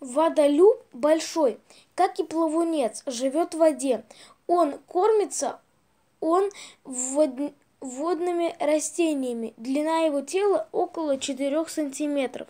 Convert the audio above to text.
Водолюб большой, как и плавунец, живет в воде. Он кормится, он вод... водными растениями. Длина его тела около 4 сантиметров.